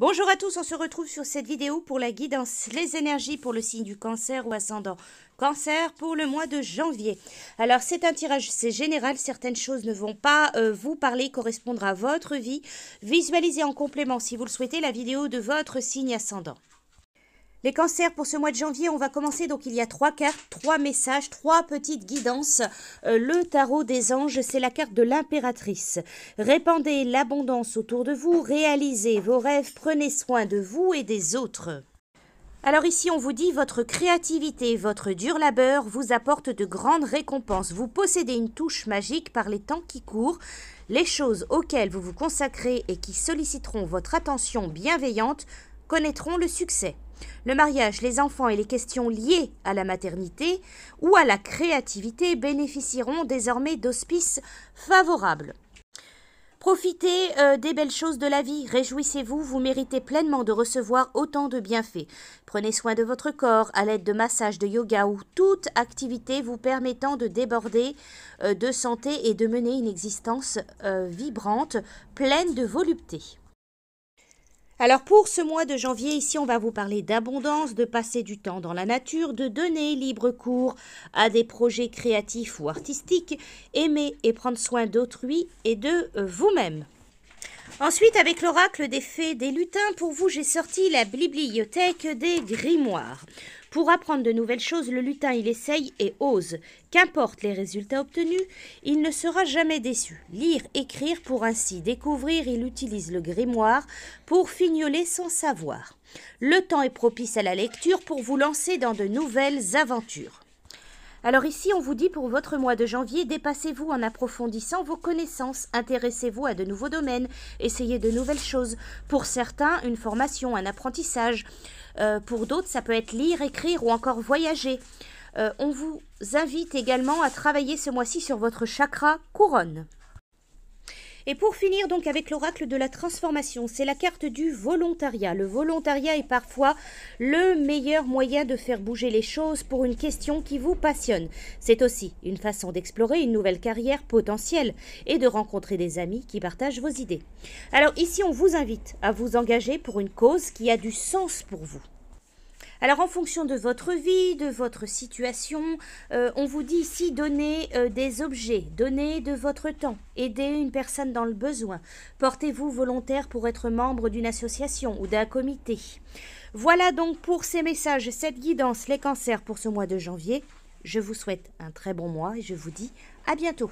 Bonjour à tous, on se retrouve sur cette vidéo pour la guidance Les énergies pour le signe du cancer ou ascendant cancer pour le mois de janvier. Alors c'est un tirage, c'est général, certaines choses ne vont pas euh, vous parler, correspondre à votre vie. Visualisez en complément si vous le souhaitez la vidéo de votre signe ascendant. Les cancers pour ce mois de janvier, on va commencer. Donc il y a trois cartes, trois messages, trois petites guidances. Euh, le tarot des anges, c'est la carte de l'impératrice. Répandez l'abondance autour de vous, réalisez vos rêves, prenez soin de vous et des autres. Alors ici, on vous dit votre créativité, votre dur labeur vous apporte de grandes récompenses. Vous possédez une touche magique par les temps qui courent. Les choses auxquelles vous vous consacrez et qui solliciteront votre attention bienveillante connaîtront le succès. Le mariage, les enfants et les questions liées à la maternité ou à la créativité bénéficieront désormais d'hospices favorables. Profitez euh, des belles choses de la vie, réjouissez-vous, vous méritez pleinement de recevoir autant de bienfaits. Prenez soin de votre corps à l'aide de massages, de yoga ou toute activité vous permettant de déborder euh, de santé et de mener une existence euh, vibrante, pleine de volupté. Alors pour ce mois de janvier, ici on va vous parler d'abondance, de passer du temps dans la nature, de donner libre cours à des projets créatifs ou artistiques, aimer et prendre soin d'autrui et de euh, vous-même. Ensuite, avec l'oracle des fées des lutins, pour vous, j'ai sorti la bibliothèque des grimoires. Pour apprendre de nouvelles choses, le lutin, il essaye et ose. Qu'importe les résultats obtenus, il ne sera jamais déçu. Lire, écrire pour ainsi découvrir, il utilise le grimoire pour fignoler son savoir. Le temps est propice à la lecture pour vous lancer dans de nouvelles aventures. Alors ici, on vous dit pour votre mois de janvier, dépassez-vous en approfondissant vos connaissances, intéressez-vous à de nouveaux domaines, essayez de nouvelles choses. Pour certains, une formation, un apprentissage. Euh, pour d'autres, ça peut être lire, écrire ou encore voyager. Euh, on vous invite également à travailler ce mois-ci sur votre chakra couronne. Et pour finir donc avec l'oracle de la transformation, c'est la carte du volontariat. Le volontariat est parfois le meilleur moyen de faire bouger les choses pour une question qui vous passionne. C'est aussi une façon d'explorer une nouvelle carrière potentielle et de rencontrer des amis qui partagent vos idées. Alors ici, on vous invite à vous engager pour une cause qui a du sens pour vous. Alors en fonction de votre vie, de votre situation, euh, on vous dit ici donnez euh, des objets, donnez de votre temps, aidez une personne dans le besoin, portez-vous volontaire pour être membre d'une association ou d'un comité. Voilà donc pour ces messages, cette guidance, les cancers pour ce mois de janvier. Je vous souhaite un très bon mois et je vous dis à bientôt.